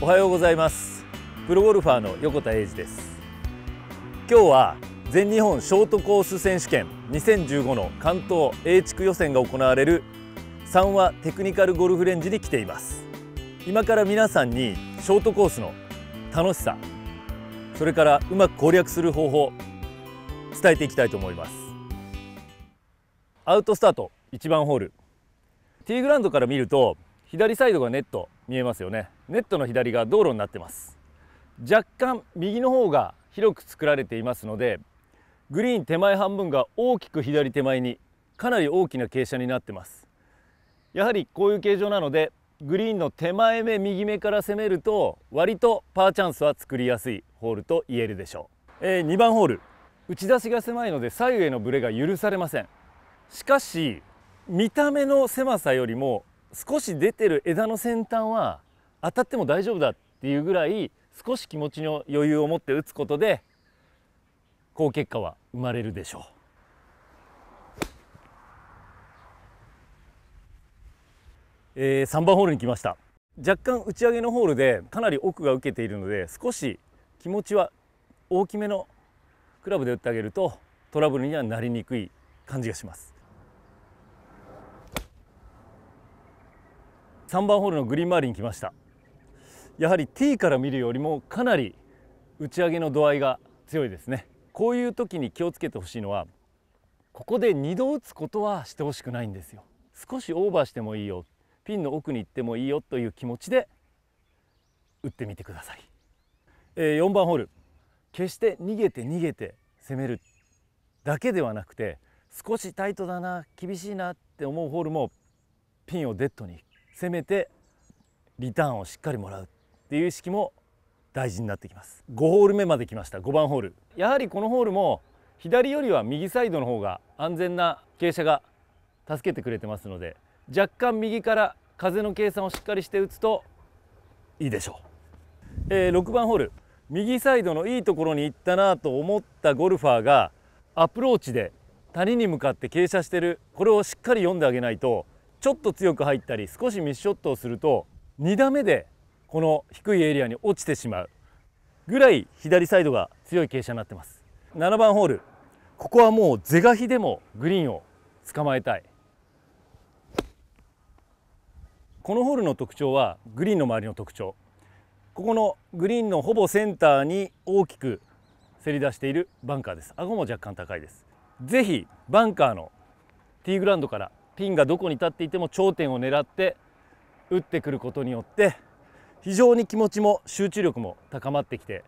おはようございますプロゴルファーの横田英二です今日は全日本ショートコース選手権2015の関東 A 地区予選が行われる三和テクニカルゴルフレンジに来ています今から皆さんにショートコースの楽しさそれからうまく攻略する方法伝えていきたいと思いますアウトスタート1番ホールティーグラウンドから見ると左サイドがネット見えますよねネットの左が道路になってます若干右の方が広く作られていますのでグリーン手前半分が大きく左手前にかなり大きな傾斜になってますやはりこういう形状なのでグリーンの手前目右目から攻めると割とパーチャンスは作りやすいホールと言えるでしょう、えー、2番ホール打ち出しが狭いので左右へのブレが許されませんしかし見た目の狭さよりも少し出てる枝の先端は当たっても大丈夫だっていうぐらい少し気持ちの余裕を持って打つことで好結果は生まれるでしょう。えー、3番ホールに来ました若干打ち上げのホールでかなり奥が受けているので少し気持ちは大きめのクラブで打ってあげるとトラブルにはなりにくい感じがします3番ホールのグリーン周りに来ましたやはりティーから見るよりもかなり打ち上げの度合いが強いですねこういう時に気をつけてほしいのはここで2度打つことはしてほしくないんですよ少しオーバーしてもいいよピンの奥に行ってもいいよという気持ちで打ってみてください、え4番ホール決して逃げて逃げて攻めるだけではなくて少しタイトだな厳しいなって思うホールもピンをデッドにせめてリターンをしっかりもらうっていう意識も大事になってきます5ホール目まで来ました5番ホールやはりこのホールも左よりは右サイドの方が安全な傾斜が助けてくれてますので若干右から風の計算をしっかりして打つといいでしょう、えー、6番ホール右サイドのいいところに行ったなと思ったゴルファーがアプローチで谷に向かって傾斜してるこれをしっかり読んであげないとちょっと強く入ったり少しミスショットをすると2打目でこの低いエリアに落ちてしまうぐらい左サイドが強い傾斜になってます7番ホールここはもう是が非でもグリーンを捕まえたいこのホールの特徴はグリーンの周りの特徴ここのグリーンのほぼセンターに大きくせり出しているバンカーです顎も若干高いですぜひバンカーのティーグラウンドからピンがどこに立っていても頂点を狙って打ってくることによって非常に気持ちも集中力も高まってきて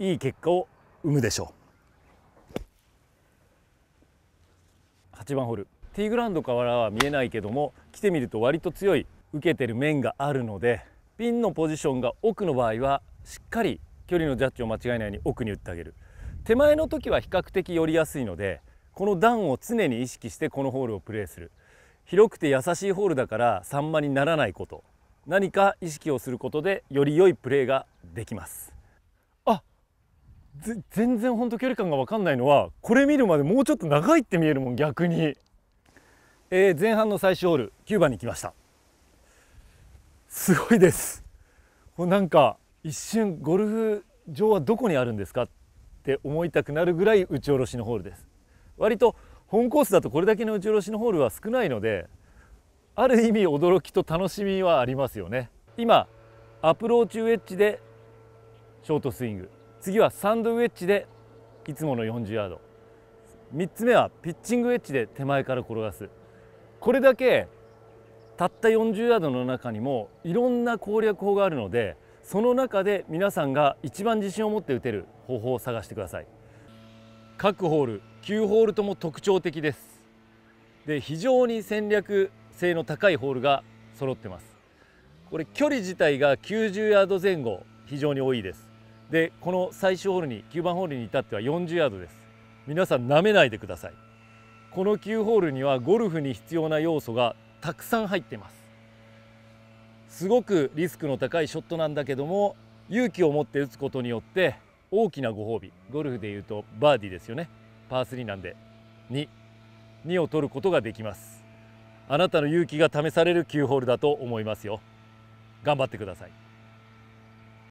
いい結果を生むでしょう8番ホールティーグラウンドからは見えないけども来てみると割と強い受けてる面があるのでピンのポジションが奥の場合はしっかり距離のジャッジを間違えないように奥に打ってあげる手前の時は比較的寄りやすいのでこの段を常に意識してこのホールをプレーする広くて優しいホールだからサンマにならないこと何か意識をすることでより良いプレーができますあ全然ほんと距離感が分かんないのはこれ見るまでもうちょっと長いって見えるもん逆に、えー、前半の最終ホール9番に来ましたすごいですこうなんか一瞬ゴルフ場はどこにあるんですかって思いたくなるぐらい打ち下ろしのホールです割と本コースだとこれだけの打ち下ろしのホールは少ないのである意味驚きと楽しみはありますよね今アプローチウェッジでショートスイング次はサンドウェッジでいつもの40ヤード3つ目はピッチングウェッジで手前から転がすこれだけたった40ヤードの中にもいろんな攻略法があるのでその中で皆さんが一番自信を持って打てる方法を探してください。各ホール9ホールとも特徴的ですで非常に戦略性の高いホールが揃ってますこれ距離自体が90ヤード前後非常に多いですでこの最終ホールに9番ホールに至っては40ヤードです皆さん舐めないでくださいこの9ホールにはゴルフに必要な要素がたくさん入ってますすごくリスクの高いショットなんだけども勇気を持って打つことによって大きなご褒美ゴルフでいうとバーディーですよねパー3なんで22を取ることができますあなたの勇気が試される9ホールだと思いますよ頑張ってください